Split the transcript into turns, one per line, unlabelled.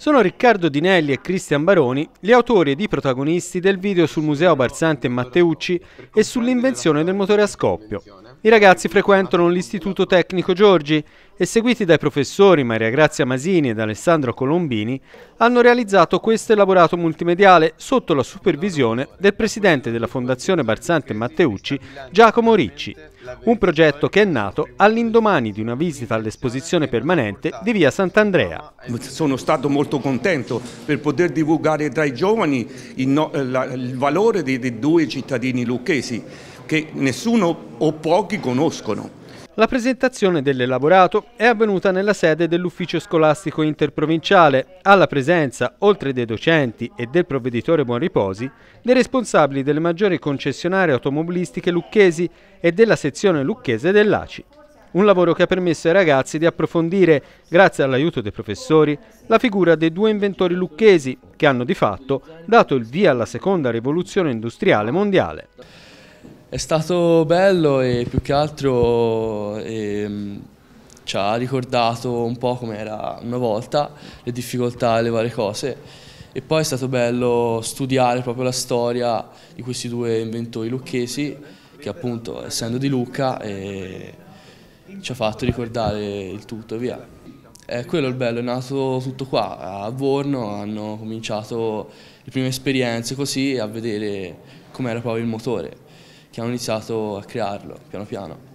Sono Riccardo Dinelli e Cristian Baroni, gli autori ed i protagonisti del video sul Museo Barzanti e Matteucci e sull'invenzione del motore a scoppio. I ragazzi frequentano l'Istituto Tecnico Giorgi e seguiti dai professori Maria Grazia Masini ed Alessandro Colombini hanno realizzato questo elaborato multimediale sotto la supervisione del presidente della Fondazione Barzanti e Matteucci, Giacomo Ricci, un progetto che è nato all'indomani di una visita all'esposizione permanente di via Sant'Andrea. Sono stato molto contento per poter divulgare tra i giovani il, eh, valore dei due cittadini lucchesi che nessuno o pochi conoscono. La presentazione dell'elaborato è avvenuta nella sede dell'Ufficio Scolastico Interprovinciale, alla presenza, oltre dei docenti e del provveditore Buon Riposi, dei responsabili delle maggiori concessionarie automobilistiche lucchesi e della sezione lucchese dell'ACI. Un lavoro che ha permesso ai ragazzi di approfondire, grazie all'aiuto dei professori, la figura dei due inventori lucchesi che hanno di fatto dato il via alla seconda rivoluzione
industriale mondiale. È stato bello e più che altro eh, ci ha ricordato un po' come era una volta, le difficoltà e le varie cose. E poi è stato bello studiare proprio la storia di questi due inventori lucchesi che appunto essendo di Lucca eh, ci ha fatto ricordare il tutto e via. Eh, quello il bello, è nato tutto qua, a Vorno hanno cominciato le prime esperienze così a vedere com'era proprio il motore che hanno iniziato a crearlo piano piano.